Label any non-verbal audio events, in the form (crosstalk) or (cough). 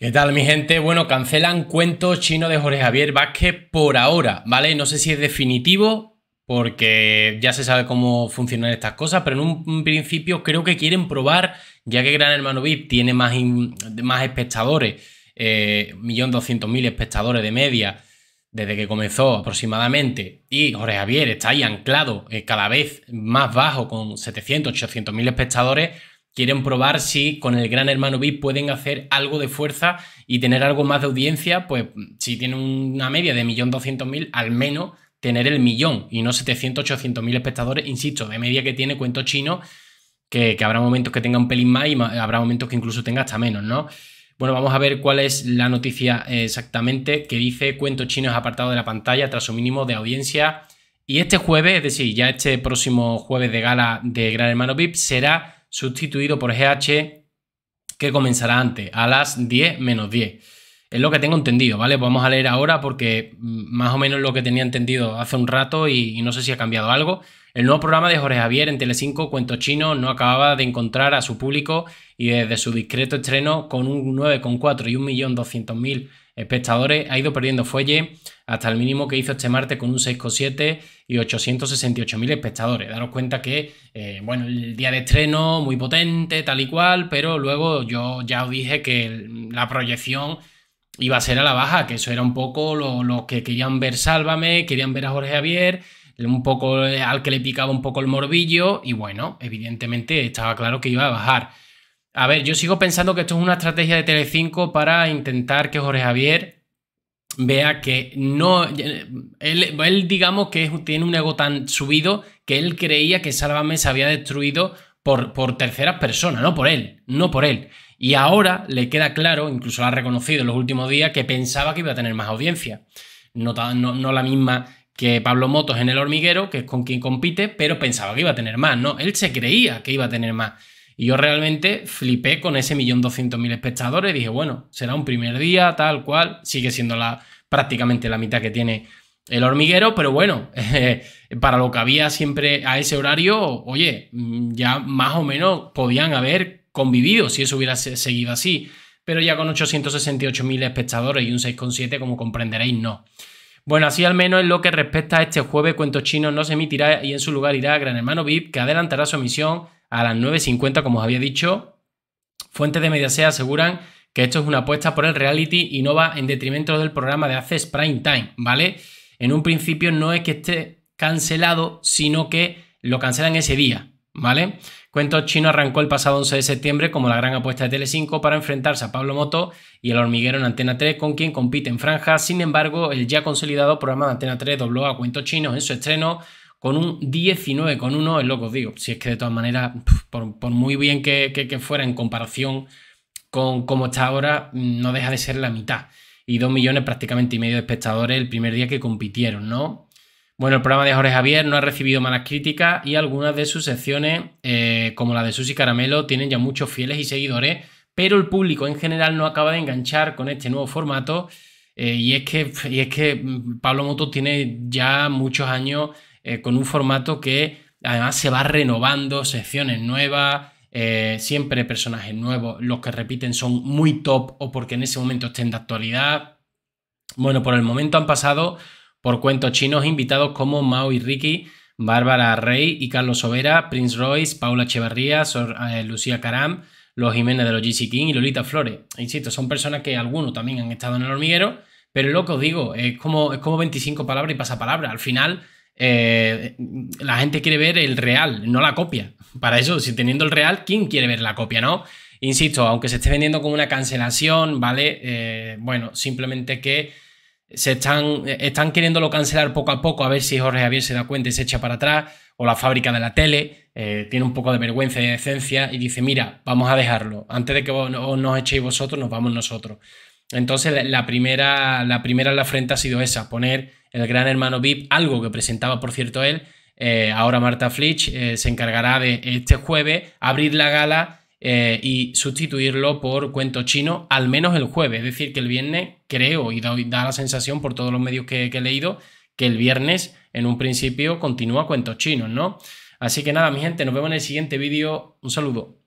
¿Qué tal mi gente? Bueno, cancelan Cuentos Chinos de Jorge Javier Vázquez por ahora, ¿vale? No sé si es definitivo, porque ya se sabe cómo funcionan estas cosas, pero en un principio creo que quieren probar, ya que Gran Hermano VIP tiene más, más espectadores, eh, 1.200.000 espectadores de media desde que comenzó aproximadamente, y Jorge Javier está ahí anclado eh, cada vez más bajo con 700, 800.000 espectadores, quieren probar si con el Gran Hermano VIP pueden hacer algo de fuerza y tener algo más de audiencia, pues si tienen una media de 1.200.000, al menos tener el millón y no 700, 800.000 espectadores, insisto, de media que tiene cuento chino, que, habrá momentos que tenga un pelín más y habrá momentos que incluso tenga hasta menos, ¿no? Bueno, vamos a ver cuál es la noticia exactamente que dice cuento chino es apartado de la pantalla tras su mínimo de audiencia. Y este jueves, es decir, ya este próximo jueves de gala de Gran Hermano VIP será sustituido por GH que comenzará antes, a las 10 menos 10. Es lo que tengo entendido, ¿vale? Vamos a leer ahora porque mm, más o menos lo que tenía entendido hace un rato y, no sé si ha cambiado algo. El nuevo programa de Jorge Javier en Telecinco, Cuento Chino, no acababa de encontrar a su público y desde su discreto estreno con un 9,4 y 1.200.000 espectadores, ha ido perdiendo fuelle hasta el mínimo que hizo este martes con un 6,7 y 868.000 espectadores. Daros cuenta que, eh, bueno, el día de estreno muy potente, tal y cual, pero luego yo ya os dije que la proyección iba a ser a la baja, que eso era un poco los lo que querían ver Sálvame, querían ver a Jorge Javier, un poco eh, al que le picaba un poco el morbillo y bueno, evidentemente estaba claro que iba a bajar. A ver, yo sigo pensando que esto es una estrategia de Telecinco para intentar que Jorge Javier vea que no. Él, digamos que tiene un ego tan subido que él creía que Sálvame se había destruido por, por terceras personas, no por él, no por él. Y ahora le queda claro, incluso lo ha reconocido en los últimos días, que pensaba que iba a tener más audiencia. No, no, no, la misma que Pablo Motos en El Hormiguero, que es con quien compite, pero pensaba que iba a tener más, ¿no? Él se creía que iba a tener más. Y yo realmente flipé con ese millón doscientos mil espectadores. Dije, bueno, será un primer día, tal cual. Sigue siendo la, prácticamente la mitad que tiene el hormiguero, pero bueno, (laughs) para lo que había siempre a ese horario, oye, ya más o menos podían haber convivido si eso hubiera seguido así. Pero ya con mil espectadores y un 6,7, como comprenderéis, no. Bueno, así al menos en lo que respecta a este jueves, Cuentos Chinos no se emitirá y en su lugar irá Gran Hermano VIP, que adelantará su emisión a las 9.50, como os había dicho. Fuentes de Mediaset aseguran que esto es una apuesta por el reality y no va en detrimento del programa de Access Prime Time, ¿vale? En un principio no es que esté cancelado, sino que lo cancelan ese día, ¿vale? Cuentos Chino arrancó el pasado 11 de septiembre como la gran apuesta de Telecinco para enfrentarse a Pablo Moto y el hormiguero en Antena 3, con quien compite en franja. Sin embargo, el ya consolidado programa de Antena 3 dobló a Cuentos Chinos en su estreno, con un 19, con uno que loco, digo. Si es que de todas maneras, por, muy bien que, fuera en comparación con cómo está ahora, mm, no deja de ser la mitad. Y 2 millones prácticamente y medio de espectadores el primer día que compitieron, ¿no? Bueno, el programa de Jorge Javier no ha recibido malas críticas y algunas de sus secciones, eh, como la de Susi Caramelo, tienen ya muchos fieles y seguidores, pero el público en general no acaba de enganchar con este nuevo formato. Eh, y, es que, y es que mm, Pablo Motos tiene ya muchos años eh, con un formato que además se va renovando, secciones nuevas, eh, siempre personajes nuevos, los que repiten son muy top o porque en ese momento estén de actualidad. Bueno, por el momento han pasado por cuentos chinos invitados como Mao y Ricky, Bárbara Rey y Carlos Sobera, Prince Royce, Paula Echevarría, eh, Lucía Caram, los Jiménez de los GC King y Lolita Flores. Insisto, son personas que algunos también han estado en el hormiguero, pero lo que os digo, es como, es como 25 palabras y pasa palabra. Al final eh, la gente quiere ver el real, no la copia. Para eso, si teniendo el real, ¿quién quiere ver la copia, no? Insisto, aunque se esté vendiendo como una cancelación, ¿vale? Eh, bueno, simplemente que se están, están queriéndolo cancelar poco a poco, a ver si Jorge Javier se da cuenta y se echa para atrás, o la fábrica de la tele, eh, tiene un poco de vergüenza y de decencia y dice, mira, vamos a dejarlo, antes de que nos echéis vosotros, nos vamos nosotros. Entonces la primera, la primera la frente ha sido esa, poner el gran hermano VIP, algo que presentaba por cierto él, eh, ahora Marta Flitch eh, se encargará de este jueves abrir la gala eh, y sustituirlo por cuento chino, al menos el jueves. Es decir, que el viernes, creo, y da, la sensación por todos los medios que, que, he leído, que el viernes, en un principio, continúa cuentos chinos, ¿no? Así que nada, mi gente, nos vemos en el siguiente vídeo. Un saludo.